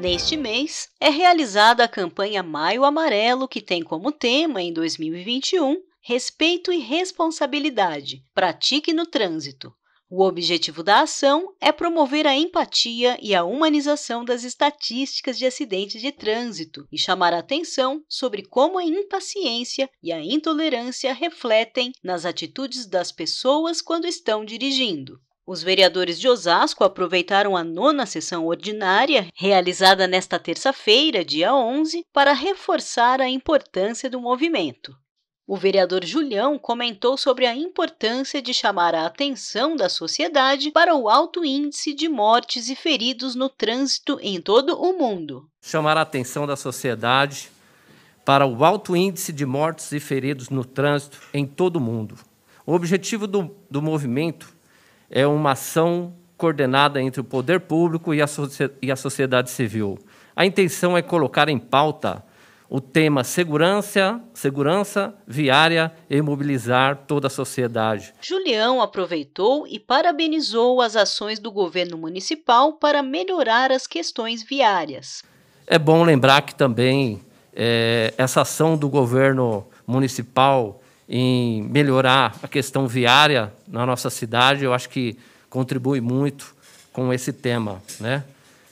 Neste mês é realizada a campanha Maio Amarelo, que tem como tema, em 2021, respeito e responsabilidade. Pratique no trânsito. O objetivo da ação é promover a empatia e a humanização das estatísticas de acidentes de trânsito e chamar a atenção sobre como a impaciência e a intolerância refletem nas atitudes das pessoas quando estão dirigindo. Os vereadores de Osasco aproveitaram a nona sessão ordinária, realizada nesta terça-feira, dia 11, para reforçar a importância do movimento. O vereador Julião comentou sobre a importância de chamar a atenção da sociedade para o alto índice de mortes e feridos no trânsito em todo o mundo. Chamar a atenção da sociedade para o alto índice de mortes e feridos no trânsito em todo o mundo. O objetivo do, do movimento é uma ação coordenada entre o poder público e a, e a sociedade civil. A intenção é colocar em pauta o tema segurança, segurança viária e mobilizar toda a sociedade. Julião aproveitou e parabenizou as ações do governo municipal para melhorar as questões viárias. É bom lembrar que também é, essa ação do governo municipal em melhorar a questão viária na nossa cidade, eu acho que contribui muito com esse tema, né?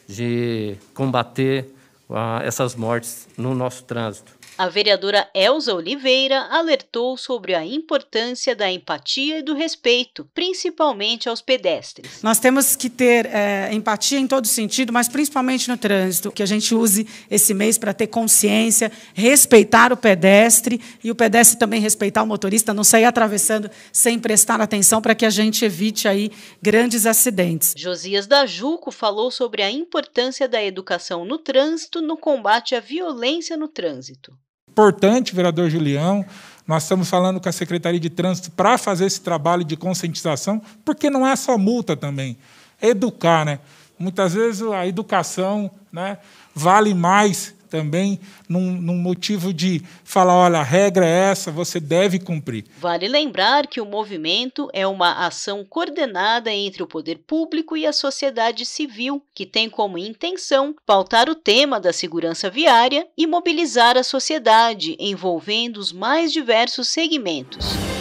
De combater ah, essas mortes no nosso trânsito. A vereadora Elza Oliveira alertou sobre a importância da empatia e do respeito, principalmente aos pedestres. Nós temos que ter é, empatia em todo sentido, mas principalmente no trânsito, que a gente use esse mês para ter consciência, respeitar o pedestre e o pedestre também respeitar o motorista, não sair atravessando sem prestar atenção para que a gente evite aí grandes acidentes. Josias da Juco falou sobre a importância da educação no trânsito no combate à violência no trânsito importante, vereador Julião. Nós estamos falando com a Secretaria de Trânsito para fazer esse trabalho de conscientização, porque não é só multa também, é educar, né? Muitas vezes a educação né, vale mais também num, num, motivo de falar: olha, a regra é essa, você deve cumprir. Vale lembrar que o movimento é uma ação coordenada entre o poder público e a sociedade civil, que tem como intenção pautar o tema da segurança viária e mobilizar a sociedade, envolvendo os mais diversos segmentos.